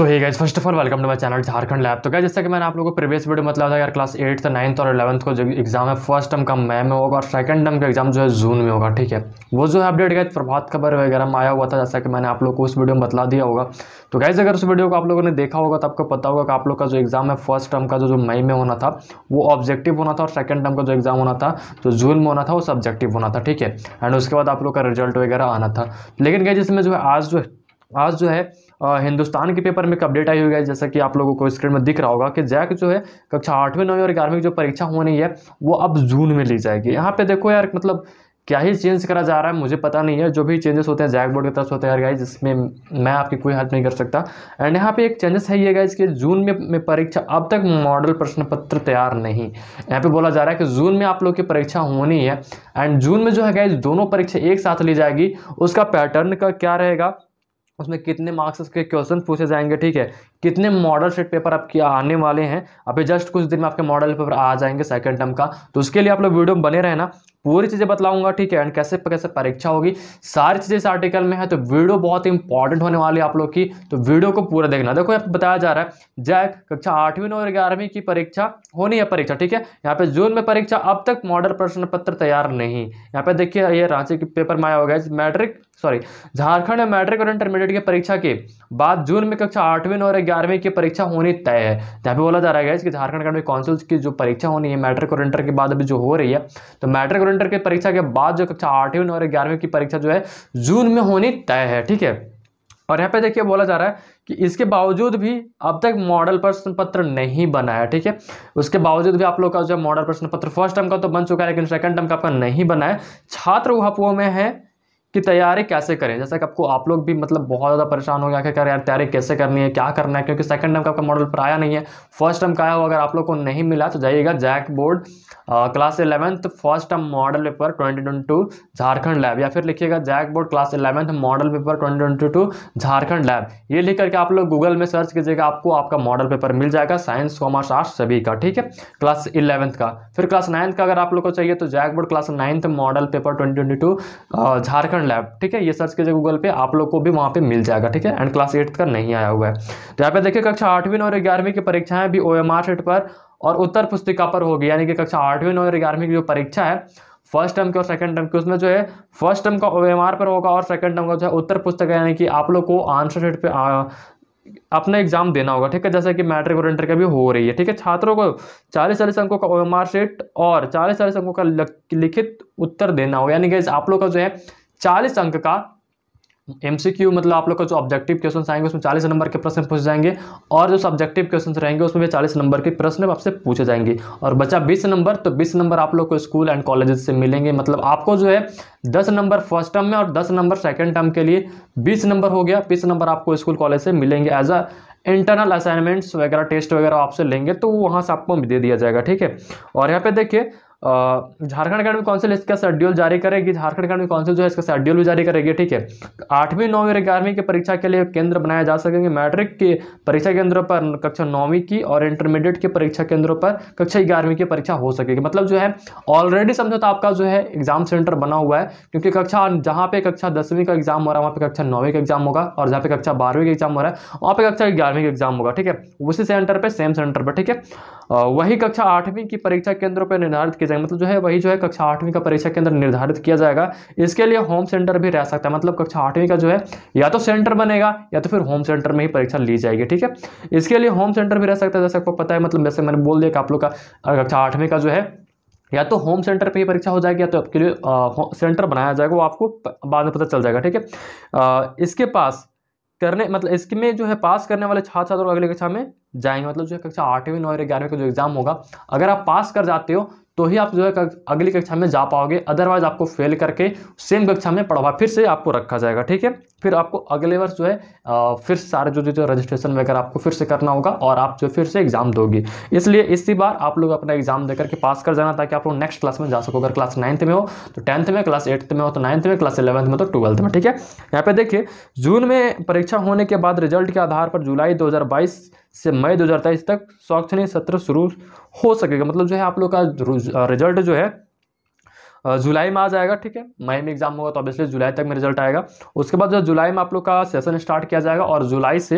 so hey guys first of all welcome to my channel Jharkhand lab तो क्या जैसा कि मैंने आप लोगों को प्रीवियस वीडियो मतलब था यार क्लास एट्थ नाइन्थ और इलेवंथ को जो एग्जाम है फर्स्ट टर्म का मई में होगा और सेकंड टर्म का एग्जाम जो है जून में होगा ठीक है वो जो है अपडेट गए प्रभात खबर वगैरह में आया हुआ था जैसा कि मैंने आप लोग को उस वीडियो में बतला दिया होगा तो गाइज अगर उस वीडियो को आप लोगों ने देखा होगा तो आपको पता होगा कि आप लोग का जो एग्जाम है फर्स्ट टर्म का जो जो मई में होना था वो ऑब्जेक्टिव होना था और सेकंड टर्म का जो एग्जाम होना था जो जून में होना था वो सब्जेक्टिव होना था ठीक है एंड उसके बाद आप लोग का रिजल्ट वगैरह आना था लेकिन गाइज इसमें जो है आज जो आज जो है आ, हिंदुस्तान के पेपर में एक अपडेट आई हुई है जैसा कि आप लोगों को स्क्रीन में दिख रहा होगा कि जैक जो है कक्षा आठवीं नौवीं और ग्यारहवीं जो परीक्षा होनी है वो अब जून में ली जाएगी यहाँ पे देखो यार मतलब क्या ही चेंज करा जा रहा है मुझे पता नहीं है जो भी चेंजेस होते हैं जैक बोर्ड की तरफ से होते हैं गाइज जिसमें मैं आपकी कोई हेल्प नहीं कर सकता एंड यहाँ पे एक चेंजेस है ये गाइज कि जून में, में परीक्षा अब तक मॉडल प्रश्न पत्र तैयार नहीं यहाँ पे बोला जा रहा है कि जून में आप लोग की परीक्षा होनी है एंड जून में जो है गाइज दोनों परीक्षा एक साथ ली जाएगी उसका पैटर्न का क्या रहेगा उसमें कितने मार्क्स के क्वेश्चन पूछे जाएंगे ठीक है कितने मॉडल सेट पेपर आपके आने वाले हैं अभी जस्ट कुछ दिन में आपके मॉडल पेपर आ जाएंगे सेकंड टर्म का तो उसके लिए आप लोग वीडियो में बने रहना पूरी चीज़ें बताऊंगा ठीक है एंड कैसे कैसे परीक्षा होगी सारी चीज़ें इस आर्टिकल में है तो वीडियो बहुत ही इंपॉर्टेंट होने वाली है आप लोग की तो वीडियो को पूरा देखना देखो यहाँ बताया जा रहा है जैक कक्षा आठवीं और ग्यारहवीं की परीक्षा होनी है परीक्षा ठीक है यहाँ पे जून में परीक्षा अब तक मॉडल प्रश्न पत्र तैयार नहीं यहाँ पे देखिए ये रांची के पेपर में आया होगा मैट्रिक सॉरी झारखंड में मैट्रिक और इंटरमीडिएट की परीक्षा के बाद जून में कक्षा आठवीं और ग्यारहवीं की परीक्षा होनी तय है तो यहाँ पे बोला जा रहा है कि झारखंड अकेडमी काउंसिल की जो परीक्षा होनी है मैट्रिक और इंटर के बाद अभी जो हो रही है तो मैट्रिक और इंटर के परीक्षा के बाद जो कक्षा आठवीं और ग्यारहवीं की परीक्षा जो है जून में होनी तय है ठीक है और यहाँ पे देखिए बोला जा रहा है कि इसके बावजूद भी अब तक मॉडल प्रश्न पत्र नहीं बना है ठीक है उसके बावजूद भी आप लोग का जो मॉडल प्रश्न पत्र फर्स्ट टर्म का तो बन चुका है लेकिन सेकंड टर्म का आपका नहीं बना है छात्र वह में है कि तैयारी कैसे करें जैसे कि आपको आप लोग भी मतलब बहुत ज़्यादा परेशान हो गया आखिरकार यार तैयारी कैसे करनी है क्या करना है क्योंकि सेकंड टर्म का आपका मॉडल पर आया नहीं है फर्स्ट टर्म का आया हो अगर आप लोग को नहीं मिला तो जाइएगा JAC board class eleventh first term model paper twenty twenty two Jharkhand lab या फिर लिखिएगा JAC board class eleventh model paper twenty twenty two Jharkhand lab ये लिख करके आप लोग गूगल में सर्च कीजिएगा आपको आपका मॉडल पेपर मिल जाएगा साइंस कॉमर्स आर्ट्स सभी का ठीक है क्लास इलेवंथ का फिर क्लास नाइन्थ का अगर आप लोग को चाहिए तो JAC board class ninth model paper twenty twenty two Jharkhand children lab ठीक है ये सर्च कीजिए गूगल पे आप लोग को भी वहाँ पे मिल जाएगा ठीक है एंड क्लास एट्थ का नहीं आया हुआ है तो यहाँ पे देखिए कक्षा आठवीं और ग्यारहवीं की परीक्षाएं भी ओ एम पर और उत्तर पुस्तिका पर होगी यानी कि कक्षा आठवीं और ग्यारहवीं की जो परीक्षा है फर्स्ट टर्म की और सेकंड टर्म की उसमें जो है फर्स्ट टर्म का ओ पर होगा और सेकंड टर्म का जो है उत्तर पुस्तक यानी कि आप लोग को आंसर शीट पर आ, अपना एग्जाम देना होगा ठीक है जैसे कि मैट्रिक और इंटर का भी हो रही है ठीक है छात्रों को चालीस चालीस अंकों का ओ एम और चालीस चालीस अंकों का लिखित उत्तर देना होगा यानी कि आप लोग का जो है चालीस अंक का एमसीक्यू मतलब आप लोग का जो ऑब्जेक्टिव क्वेश्चन आएंगे उसमें चालीस नंबर के प्रश्न पूछे जाएंगे और जो सब्जेक्टिव क्वेश्चन रहेंगे उसमें भी चालीस नंबर के प्रश्न आपसे पूछे जाएंगे और बचा बीस नंबर तो बीस नंबर आप लोग को स्कूल एंड कॉलेजेस से मिलेंगे मतलब आपको जो है दस नंबर फर्स्ट टर्म में और दस नंबर सेकेंड टर्म के लिए बीस नंबर हो गया बीस नंबर आपको स्कूल कॉलेज से मिलेंगे एज अ इंटरनल असाइनमेंट्स वगैरह टेस्ट वगैरह आपसे लेंगे तो वहाँ से आपको दे दिया जाएगा ठीक है और यहाँ पे देखिए झारखंड अकेडमी काउंसिल इसका शेड्यूल जारी करेगी झारखंड अकेडमी काउंसिल जो है इसका शेड्यूल भी जारी करेगी ठीक है आठवीं नौवीं और ग्यारहवीं की परीक्षा के लिए केंद्र बनाया जा सकेंगे मैट्रिक की परीक्षा केंद्रों पर कक्षा नौवीं की और इंटरमीडिएट की परीक्षा केंद्रों पर कक्षा ग्यारहवीं की परीक्षा हो सकेगी मतलब जो है ऑलरेडी समझो तो आपका जो है एग्जाम सेंटर बना हुआ है क्योंकि कक्षा जहाँ पे कक्षा दसवीं का एग्जाम हो रहा है वहाँ पे कक्षा नौवीं का एग्जाम होगा और जहाँ पे कक्षा बारहवीं का एग्जाम हो रहा है वहाँ पे कक्षा ग्यारहवीं का एग्जाम होगा ठीक है उसी सेंटर पर सेम सेंटर पर ठीक है वही कक्षा आठवीं की परीक्षा केंद्रों पर निर्धारित किया जाएगा मतलब जो है वही जो है कक्षा आठवीं का परीक्षा केंद्र निर्धारित किया जाएगा इसके लिए होम सेंटर भी रह सकता है मतलब कक्षा आठवीं का जो है या तो सेंटर बनेगा या तो फिर होम सेंटर में ही परीक्षा ली जाएगी ठीक है इसके लिए होम सेंटर भी रह सकता है जैसे आपको पता है मतलब जैसे मैंने बोल दिया कि आप लोग का कक्षा आठवीं का जो है या तो होम सेंटर पे ही परीक्षा हो जाएगी या तो आपके लिए सेंटर बनाया जाएगा वो आपको बाद में पता चल जाएगा ठीक है इसके पास करने मतलब इसमें जो है पास करने वाले छात्र छात्रों अगली कक्षा में जाएंगे मतलब जो है कक्षा आठवीं नौ ग्यारहवीं का जो एग्ज़ाम होगा अगर आप पास कर जाते हो तो ही आप जो है अगली कक्षा में जा पाओगे अदरवाइज आपको फेल करके सेम कक्षा में पढ़वा फिर से आपको रखा जाएगा ठीक है फिर आपको अगले वर्ष जो है फिर सारे जो जो रजिस्ट्रेशन वगैरह आपको फिर से करना होगा और आप जो फिर से एग्जाम दोगे इसलिए इसी बार आप लोग अपना एग्जाम देकर के पास कर जाना ताकि आप लोग नेक्स्ट क्लास में जा सको अगर क्लास नाइन्थ में हो तो टेंथ में क्लास एट्थ में हो तो नाइन्थ में क्लास इलेवंथ में तो ट्वेल्थ में ठीक है यहाँ पे देखिए जून में परीक्षा होने के बाद रिजल्ट के आधार पर जुलाई दो से मई दो तक शैक्षणिक सत्र शुरू हो सकेगा मतलब जो है आप लोग का रिजल्ट जो है जुलाई में आ जाएगा ठीक है मई में एग्जाम होगा तो ऑब्वियसली जुलाई तक में रिजल्ट आएगा उसके बाद जो जुलाई में आप लोग का सेशन स्टार्ट किया जाएगा और जुलाई से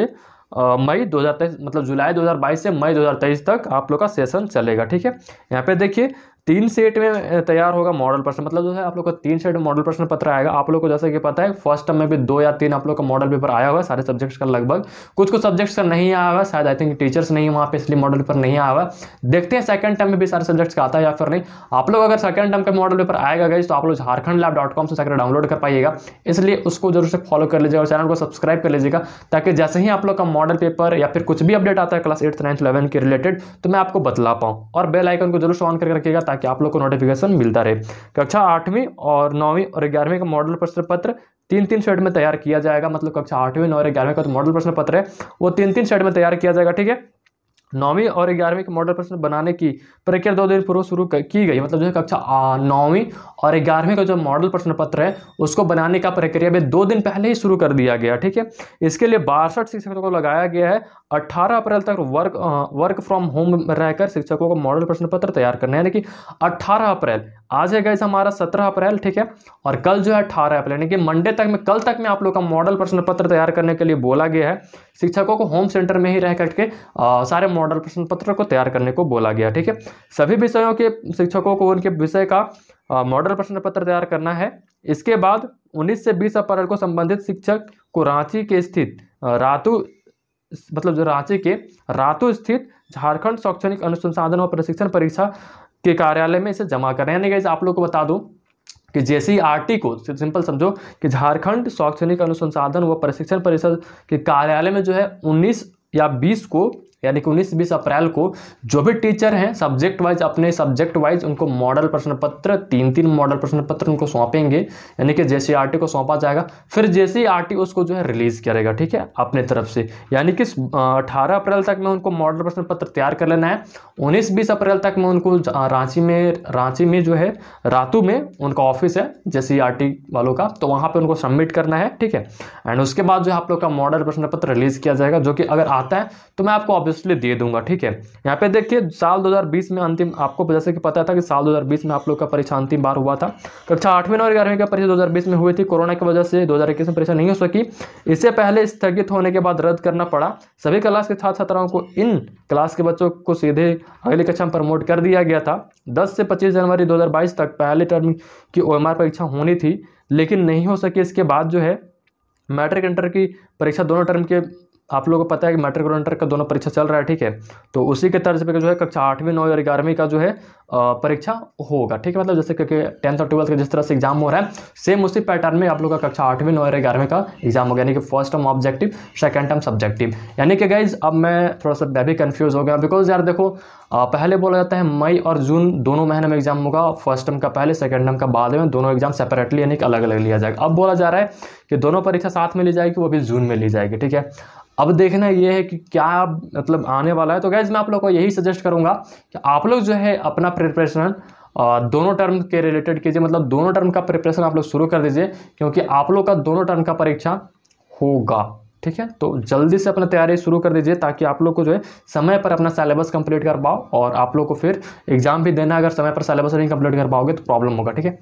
मई 2023 मतलब जुलाई 2022 से मई 2023 तक आप लोग का सेशन चलेगा ठीक है यहाँ पे देखिए तीन सेट में तैयार होगा मॉडल प्रश्न मतलब जो है आप लोग का तीन सेट में मॉडल प्रश्न पत्र आएगा आप लोग को जैसे कि पता है फर्स्ट टर्म में भी दो या तीन आप लोग का मॉडल पेपर आया हुआ सारे सब्जेक्ट्स का लगभग कुछ कुछ सब्जेक्ट्स का नहीं आया हुआ शायद आई थिंक टीचर्स नहीं वहाँ पे इसलिए मॉडल पेपर नहीं आया हुआ देखते हैं सेकंड टर्म में भी सारे सब्जेक्ट्स का आता है या फिर नहीं आप लोग अगर सेकंड टर्म का मॉडल पेपर आएगा गई तो आप लोग झारखंड लैब डॉट कॉम से जाकर डाउनलोड कर पाइएगा इसलिए उसको जरूर से फॉलो कर लीजिएगा और चैनल को सब्सक्राइब कर लीजिएगा ताकि जैसे ही आप लोग का मॉडल पेपर या फिर कुछ भी अपडेट आता है क्लास एट्थ नाइन्थ इलेवन के रिलेटेड तो मैं आपको बतला पाऊँ और बेल आइकन को जरूर ऑन करके रखिएगा ताकि आप लोग को नोटिफिकेशन मिलता रहे कक्षा आठवीं और नौवीं और ग्यारहवीं का मॉडल प्रश्न पत्र तीन तीन सेट में तैयार किया जाएगा मतलब कक्षा आठवीं नौ और ग्यारहवीं का तो मॉडल प्रश्न पत्र है वो तीन तीन सेट में तैयार किया जाएगा ठीक है नौवीं और ग्यारहवीं के मॉडल प्रश्न बनाने की प्रक्रिया दो दिन पूर्व शुरू की गई मतलब जो है कक्षा नौवीं और ग्यारहवीं का जो मॉडल प्रश्न पत्र है उसको बनाने का प्रक्रिया भी दो दिन पहले ही शुरू कर दिया गया ठीक है इसके लिए बासठ शिक्षकों को लगाया गया है अट्ठारह अप्रैल तक वर्क वर्क फ्रॉम होम रहकर शिक्षकों को मॉडल प्रश्न पत्र तैयार करना है यानी कि अट्ठारह अप्रैल आज है गए हमारा सत्रह अप्रैल ठीक है और कल जो है अठारह अप्रैल यानी कि मंडे तक में कल तक में आप लोग का मॉडल प्रश्न पत्र तैयार करने के लिए बोला गया है शिक्षकों को होम सेंटर में ही रह करके सारे मॉडल प्रश्न पत्र को तैयार करने को बोला गया ठीक है सभी विषयों के शिक्षकों को उनके विषय का मॉडल प्रश्न पत्र तैयार करना है इसके बाद 19 से 20 अप्रैल को संबंधित शिक्षक को रांची के स्थित रातु मतलब जो रांची के रातु स्थित झारखंड शैक्षणिक अनुसंसाधन और प्रशिक्षण परीक्षा के कार्यालय में इसे जमा करें यानी कि आप लोग को बता दूँ कि जैसे ही को सिंपल समझो कि झारखंड शैक्षणिक अनुसंसाधन व प्रशिक्षण परिषद के कार्यालय में जो है 19 या 20 को यानी कि उन्नीस बीस अप्रैल को जो भी टीचर हैं सब्जेक्ट वाइज अपने सब्जेक्ट वाइज उनको मॉडल प्रश्न पत्र तीन तीन मॉडल प्रश्न पत्र उनको सौंपेंगे यानी कि आर को सौंपा जाएगा फिर जे उसको जो है रिलीज़ करेगा ठीक है अपने तरफ से यानी कि अठारह अप्रैल तक में उनको मॉडल प्रश्न पत्र तैयार कर लेना है उन्नीस बीस अप्रैल तक में उनको रांची में रांची में जो है रातू में उनका ऑफिस है जे वालों का तो वहाँ पर उनको सबमिट करना है ठीक है एंड उसके बाद जो है आप लोग का मॉडल प्रश्न पत्र रिलीज़ किया जाएगा जो कि अगर आता है तो मैं आपको ऑब्वियसली दे दूंगा ठीक है यहाँ पे देखिए साल 2020 में अंतिम आपको जैसे कि पता था कि साल 2020 में आप लोग का परीक्षा अंतिम बार हुआ था कक्षा आठवीं और ग्यारहवीं का परीक्षा 2020 में हुई थी कोरोना की वजह से 2021 में परीक्षा नहीं हो सकी इससे पहले स्थगित होने के बाद रद्द करना पड़ा सभी क्लास के छात्र छात्राओं को इन क्लास के बच्चों को सीधे अगली कक्षा में प्रमोट कर दिया गया था दस से पच्चीस जनवरी दो तक पहले टर्म की ओ परीक्षा होनी थी लेकिन नहीं हो सकी इसके बाद जो है मैट्रिक इंटर की परीक्षा दोनों टर्म के आप लोगों को पता है कि मैट्रिक और इंटर का दोनों परीक्षा चल रहा है ठीक है तो उसी के तर्ज पर जो है कक्षा आठवीं नौ और ग्यारहवीं का जो है परीक्षा होगा ठीक है मतलब जैसे क्योंकि टेंथ और ट्वेल्थ का जिस तरह से एग्जाम हो रहा है सेम उसी पैटर्न में आप लोग का कक्षा आठवीं नौ और ग्यारहवीं का एग्जाम होगा यानी कि first term objective second term subjective यानी कि गाइज अब मैं थोड़ा सा मैं भी कन्फ्यूज़ हो गया बिकॉज यार देखो पहले बोला जाता है मई और जून दोनों महीने में एग्जाम होगा फर्स्ट टर्म का पहले सेकेंड टर्म का बाद में दोनों एग्जाम सेपरेटली यानी कि अलग अलग लिया जाएगा अब बोला जा रहा है कि दोनों परीक्षा साथ में ली जाएगी वो भी जून में ली जाएगी ठीक है अब देखना ये है कि क्या मतलब आने वाला है तो गैज़ मैं आप लोग को यही सजेस्ट करूँगा कि आप लोग जो है अपना प्रिपरेशन दोनों टर्म के रिलेटेड कीजिए मतलब दोनों टर्म का प्रिपरेशन आप लोग शुरू कर दीजिए क्योंकि आप लोग का दोनों टर्म का परीक्षा होगा ठीक है तो जल्दी से अपना तैयारी शुरू कर दीजिए ताकि आप लोग को जो है समय पर अपना सिलेबस कंप्लीट कर पाओ और आप लोग को फिर एग्ज़ाम भी देना अगर समय पर सिलेबस नहीं कंप्लीट कर पाओगे तो प्रॉब्लम होगा ठीक है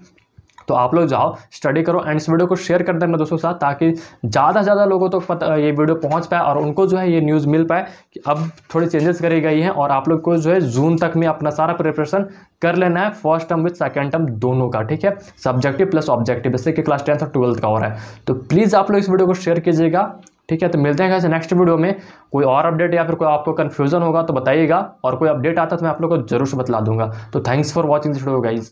तो आप लोग जाओ स्टडी करो एंड इस वीडियो को शेयर कर देना दोस्तों के साथ ताकि ज़्यादा से ज़्यादा लोगों तक तो पता ये वीडियो पहुँच पाए और उनको जो है ये न्यूज़ मिल पाए कि अब थोड़ी चेंजेस करी गई हैं और आप लोग को जो है जून तक में अपना सारा प्रिपरेशन कर लेना है first term with second term दोनों का ठीक है सब्जेक्टिव प्लस ऑब्जेक्टिव जैसे कि क्लास टेंथ और ट्वेल्थ का हो रहा है तो प्लीज़ आप लोग इस वीडियो को शेयर कीजिएगा ठीक है तो मिलते हैं नेक्स्ट वीडियो में कोई और अपडेट या फिर कोई आपको कन्फ्यूजन होगा तो बताइएगा और कोई अपडेट आता है तो मैं आप लोग को जरूर से बतला दूंगा तो thanks for watching this video guys